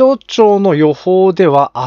象庁の予報では明日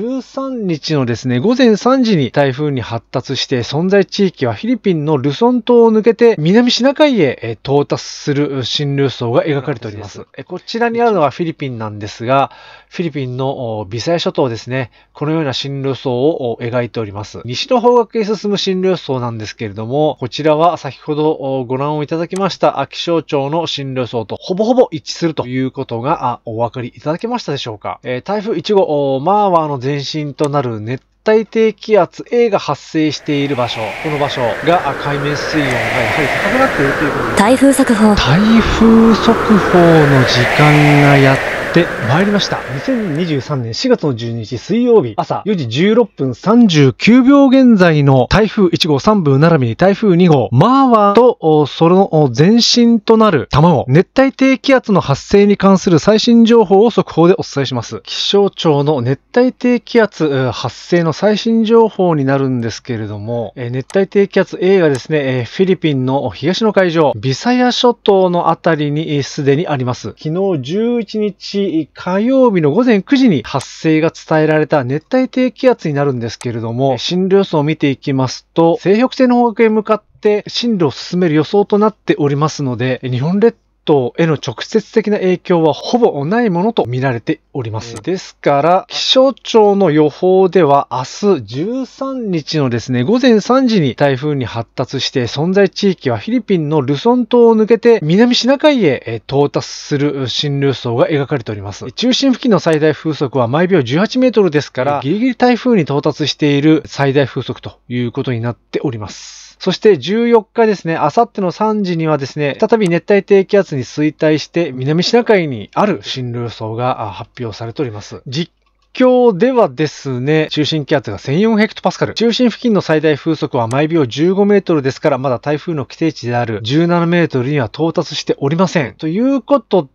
13日のですね、午前3時に台風に発達して存在地域はフィリピンのルソン島を抜けて南シナ海へ到達する新流層が描かれております。こちらにあるのはフィリピンなんですが、フィリピンのビサイ諸島ですね、このような進流層を描いております。西の方角へ進む新流層なんですけれども、こちらは先ほどご覧をいただきました気象庁の進流層とほぼほぼ一致するということがお分かりいただけましたしたでしょうか、えー、台風1号、マーワーの前身となる熱帯低気圧 A が発生している場所、この場所が海面水温がやはり高くなっているということで台風速報。台風速報の時間がやってってまいりました。2023年4月の12日水曜日朝4時16分39秒現在の台風1号3分並びに台風2号マーワーとその前身となる卵熱帯低気圧の発生に関する最新情報を速報でお伝えします。気象庁の熱帯低気圧発生の最新情報になるんですけれども、熱帯低気圧 A がですね、フィリピンの東の海上、ビサヤ諸島のあたりにすでにあります。昨日11日火曜日の午前9時に発生が伝えられた熱帯低気圧になるんですけれども、進路予想を見ていきますと、西北西の方角へ向かって進路を進める予想となっておりますので、日本列等への直接的な影響はほぼないものと見られております。ですから、気象庁の予報では明日13日のですね、午前3時に台風に発達して存在地域はフィリピンのルソン島を抜けて南シナ海へ到達する進流層が描かれております。中心付近の最大風速は毎秒18メートルですから、ギリギリ台風に到達している最大風速ということになっております。そして14日ですね、あさっての3時にはですね、再び熱帯低気圧に衰退して南シナ海にある進路予想が発表されております。実況ではですね、中心気圧が1004ヘクトパスカル。中心付近の最大風速は毎秒15メートルですから、まだ台風の規定値である17メートルには到達しておりません。ということ、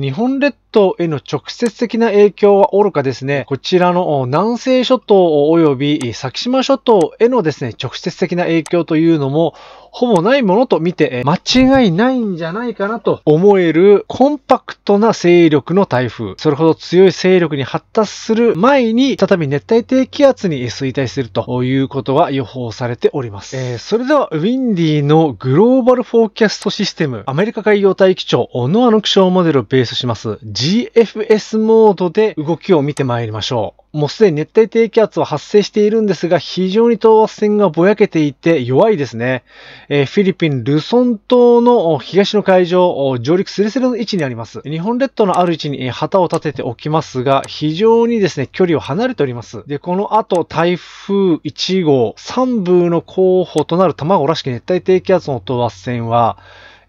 日本列島への直接的な影響はおろかですね、こちらの南西諸島及び先島諸島へのですね、直接的な影響というのも、ほぼないものと見て、間違いないんじゃないかなと思えるコンパクトな勢力の台風。それほど強い勢力に発達する前に、再び熱帯低気圧に衰退するということが予報されております。えー、それでは、ウィンディのグローバルフォーキャストシステム、アメリカ海洋大気庁、ノアの気象モデルをベースします GFS モードで動きを見てまいりましょう。もうすでに熱帯低気圧は発生しているんですが、非常に等圧線がぼやけていて弱いですね。えー、フィリピン・ルソン島の東の海上、上陸スレスレの位置にあります。日本列島のある位置に旗を立てておきますが、非常にですね、距離を離れております。で、この後、台風1号、3部の候補となる卵らしき熱帯低気圧の等圧線は、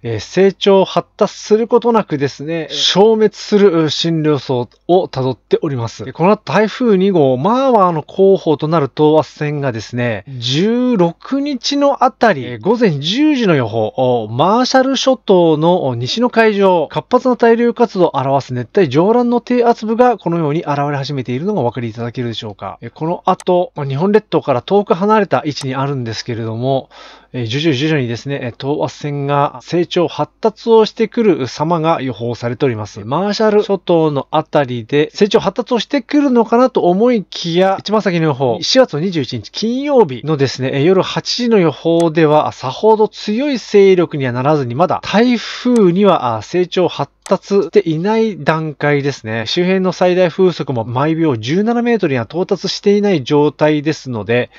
え成長発達することなくですね、消滅する診療層をたどっております。この後台風2号、マーワーの候補となる等圧線がですね、16日のあたり、午前10時の予報、マーシャル諸島の西の海上、活発な対流活動を表す熱帯上乱の低圧部がこのように現れ始めているのがお分かりいただけるでしょうか。この後、日本列島から遠く離れた位置にあるんですけれども、徐々に徐々にですね、等圧線が成長発達をしてくる様が予報されております。マーシャル諸島のあたりで成長発達をしてくるのかなと思いきや、一番先の予報、4月21日金曜日のですね、夜8時の予報では、さほど強い勢力にはならずに、まだ台風には成長発達していない段階ですね。周辺の最大風速も毎秒17メートルには到達していない状態ですので、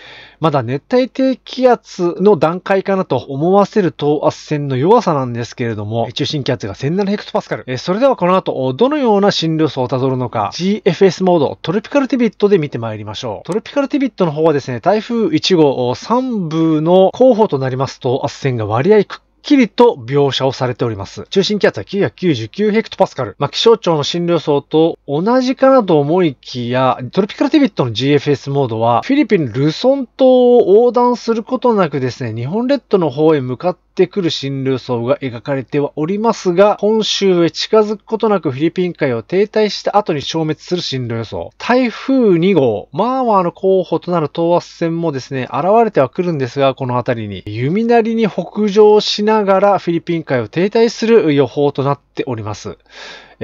まだ熱帯低気圧の段階かなと思わせる等圧線の弱さなんですけれども、中心気圧が1 7 0 0パスカル。それではこの後、どのような進路層をたどるのか、GFS モード、トロピカルティビットで見てまいりましょう。トロピカルティビットの方はですね、台風1号3部の候補となりますと、圧線が割合くっきりと描写をされております。中心気圧は999ヘクトパスカル。まあ、気象庁の診療層と同じかなと思いきや、トロピカルティビットの GFS モードは、フィリピン・ルソン島を横断することなくですね、日本列島の方へ向かってってくる新ル層が描かれてはおりますが、本州へ近づくことなくフィリピン海を停滞した後に消滅する進路予想。台風2号、まあまあの候補となる等圧線もですね、現れてはくるんですが、この辺りに。弓なりに北上しながらフィリピン海を停滞する予報となっております。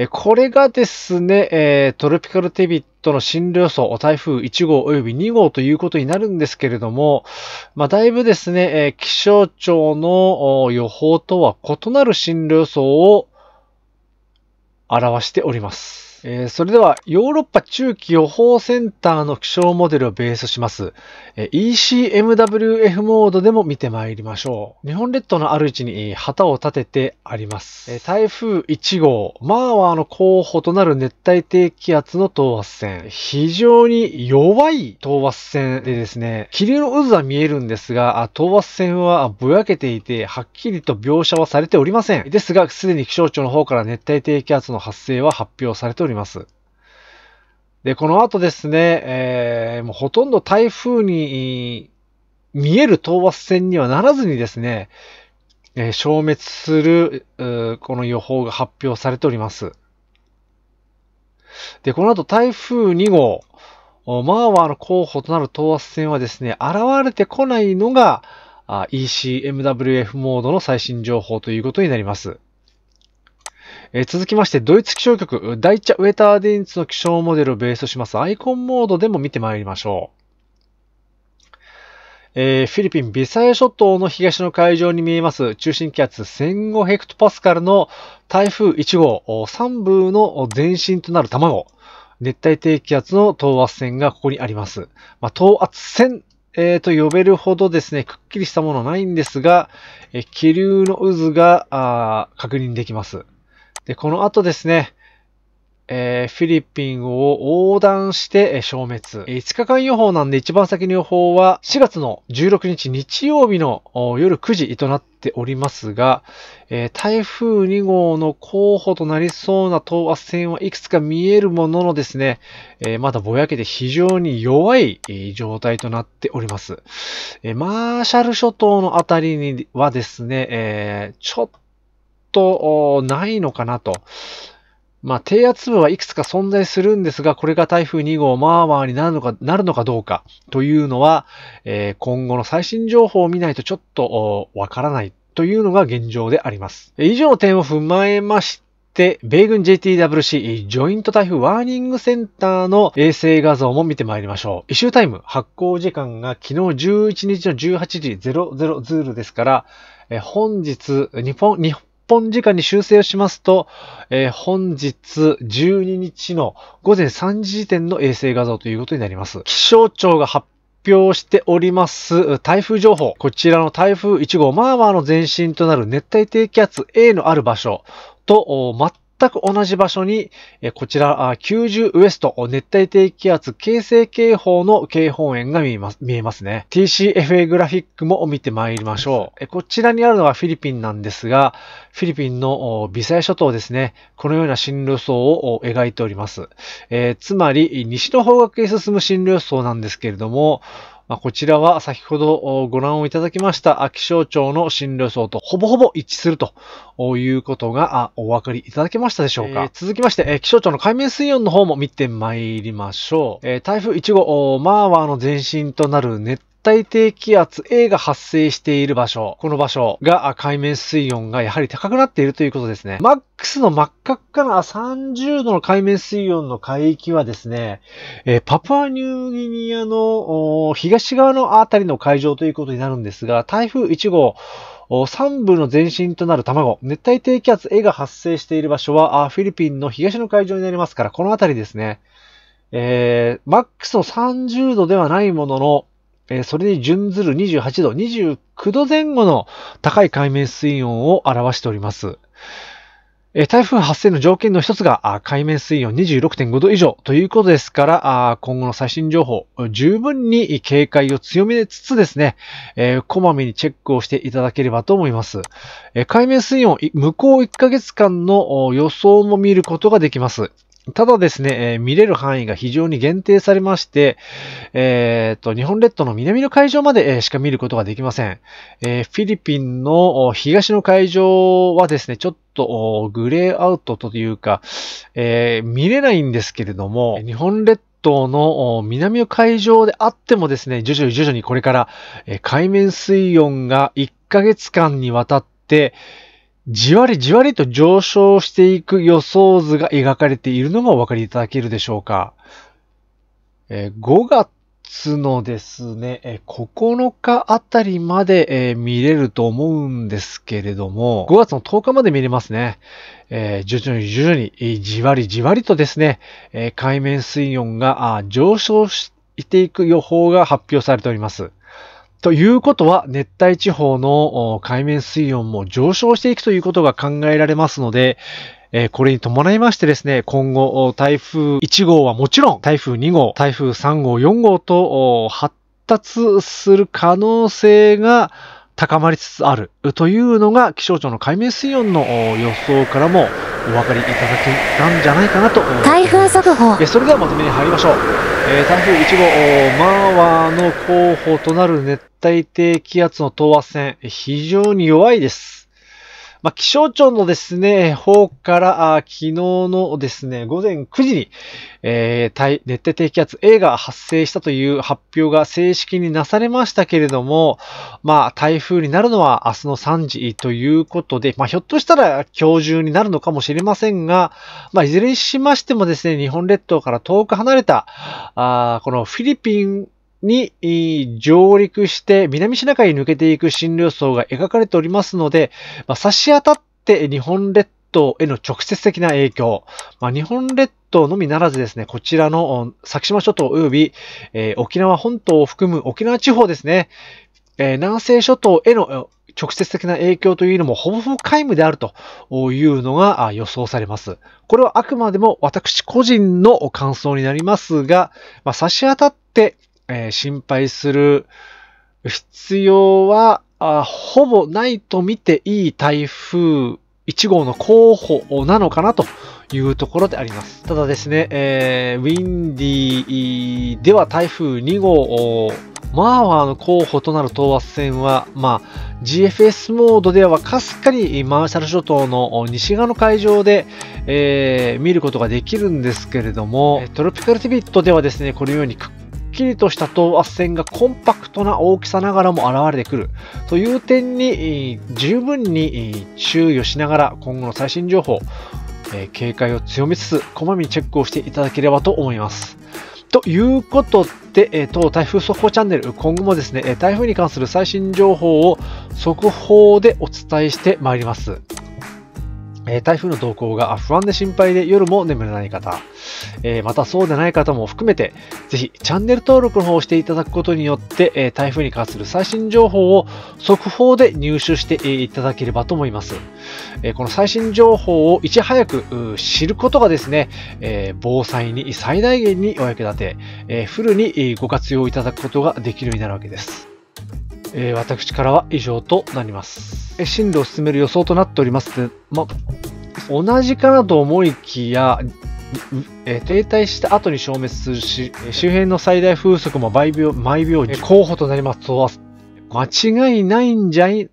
これがですね、トロピカルテビットの進路予想、台風1号及び2号ということになるんですけれども、まあ、だいぶですね、え気象庁の予報とは異なる進路予想を表しております。えー、それでは、ヨーロッパ中期予報センターの気象モデルをベースします、えー、ECMWF モードでも見てまいりましょう。日本列島のある位置に旗を立ててあります。えー、台風1号、マーワーの候補となる熱帯低気圧の等圧線。非常に弱い等圧線でですね、気流の渦は見えるんですが、等圧線はぼやけていて、はっきりと描写はされておりません。ですが、すでに気象庁の方から熱帯低気圧の発生は発表されております。ります。で、この後ですね、えー、もうほとんど台風に見える討伐戦にはならずにですね、えー、消滅する、この予報が発表されております。で、この後台風2号、マーワーの候補となる討伐戦はですね、現れてこないのが、ECMWF モードの最新情報ということになります。えー、続きまして、ドイツ気象局、第一ウェターディンツの気象モデルをベースとしますアイコンモードでも見てまいりましょう。えー、フィリピン・ビサヤ諸島の東の海上に見えます中心気圧1005ヘクトパスカルの台風1号、3部の前身となる卵、熱帯低気圧の等圧線がここにあります。まあ、等圧線、えー、と呼べるほどですね、くっきりしたものないんですが、え気流の渦が確認できます。で、この後ですね、えー、フィリピンを横断して消滅。5日間予報なんで一番先の予報は4月の16日日曜日の夜9時となっておりますが、えー、台風2号の候補となりそうな等圧線はいくつか見えるもののですね、えー、まだぼやけて非常に弱い状態となっております。えマーシャル諸島のあたりにはですね、えちょっととないのかなと。まあ、低圧部はいくつか存在するんですが、これが台風2号まあまあになるのか、なるのかどうかというのは、えー、今後の最新情報を見ないとちょっとわからないというのが現状であります。以上の点を踏まえまして、米軍 JTWC ジョイント台風ワーニングセンターの衛星画像も見てまいりましょう。一周タイム、発行時間が昨日11日の18時00ズールですから、え本日、日本、日本、本時間に修正をしますと、えー、本日12日の午前3時時点の衛星画像ということになります。気象庁が発表しております台風情報。こちらの台風1号、まあまあの前身となる熱帯低気圧 A のある場所と、全く同じ場所に、えこちら90ウエスト熱帯低気圧形成警報の警報円が見えます見えますね。TCFA グラフィックも見てまいりましょう、えこちらにあるのはフィリピンなんですが、フィリピンのビサ諸島ですね、このような進路層を描いております。えー、つまり、西の方角へ進む進路層なんですけれども、まあ、こちらは先ほどご覧をいただきました気象庁の進路予想とほぼほぼ一致するということがお分かりいただけましたでしょうか。えー、続きまして、気象庁の海面水温の方も見てまいりましょう。えー、台風1号、マーワーの前身となる熱帯低気圧 A が発生している場所、この場所が海面水温がやはり高くなっているということですね。マックスの真っ赤っかな30度の海面水温の海域はですね、えー、パプアニューギニアの東側のあたりの海上ということになるんですが、台風1号、3部の前身となる卵、熱帯低気圧 A が発生している場所は、フィリピンの東の海上になりますから、この辺りですね。えー、マックスの30度ではないものの、えー、それに準ずる28度、29度前後の高い海面水温を表しております。え台風発生の条件の一つが、海面水温26.5度以上ということですから、今後の最新情報、十分に警戒を強めつつですね、えー、こまめにチェックをしていただければと思います。え海面水温、向こう1ヶ月間の予想も見ることができます。ただですね、えー、見れる範囲が非常に限定されまして、えー、と、日本列島の南の海上まで、えー、しか見ることができません。えー、フィリピンの東の海上はですね、ちょっとグレーアウトというか、えー、見れないんですけれども、日本列島の南の海上であってもですね、徐々に徐々にこれから、え海面水温が1ヶ月間にわたって、じわりじわりと上昇していく予想図が描かれているのがお分かりいただけるでしょうか。え5月のですね、え9日あたりまで、え見れると思うんですけれども、5月の10日まで見れますね。え徐々に徐々に、じわりじわりとですね、え海面水温が上昇していく予報が発表されております。ということは、熱帯地方の海面水温も上昇していくということが考えられますので、えこれに伴いましてですね、今後、台風1号はもちろん、台風2号、台風3号、4号と発達する可能性が高まりつつあるというのが気象庁の海面水温の予想からもお分かりいただけたんじゃないかなと台風速報それではまとめに入りましょう、えー、台風1号マーワーの候補となる熱帯低気圧の等圧線非常に弱いですまあ、気象庁のですね、方から、あ昨日のですね、午前9時に、えー、熱帯低気圧 A が発生したという発表が正式になされましたけれども、まあ、台風になるのは明日の3時ということで、まあ、ひょっとしたら今日中になるのかもしれませんが、まあ、いずれにしましてもですね、日本列島から遠く離れた、あこのフィリピンに上陸して南シナ海に抜けていく新略層が描かれておりますので、まあ、差し当たって日本列島への直接的な影響、まあ、日本列島のみならずですね、こちらの先島諸島及び、えー、沖縄本島を含む沖縄地方ですね、えー、南西諸島への直接的な影響というのもほぼほぼ皆無であるというのが予想されます。これはあくまでも私個人の感想になりますが、まあ、差し当たってえー、心配する必要はあほぼないと見ていい台風1号の候補なのかなというところであります。ただですね、えー、ウィンディでは台風2号、マーワーの候補となる等圧線は、まあ、GFS モードではかすかにマーシャル諸島の西側の海上で、えー、見ることができるんですけれども、トロピカルティビットではですね、このようにくっきりとした等圧線がコンパクトな大きさながらも現れてくるという点に十分に注意をしながら今後の最新情報、え警戒を強めつつこまめにチェックをしていただければと思います。ということで、え当台風速報チャンネル、今後もですね、台風に関する最新情報を速報でお伝えしてまいります。え台風の動向が不安で心配で夜も眠れない方、えまたそうでない方も含めて、ぜひチャンネル登録の方をしていただくことによって、え台風に関する最新情報を速報で入手していただければと思います。えこの最新情報をいち早く知ることがですね、え防災に最大限にお役立て、えフルにご活用いただくことができるようになるわけです。えー、私からは以上となります。え進路を進める予想となっておりますのま、同じかなと思いきや、え停滞した後に消滅するし、周辺の最大風速も毎秒毎秒候補となりますとは間違いないんじゃい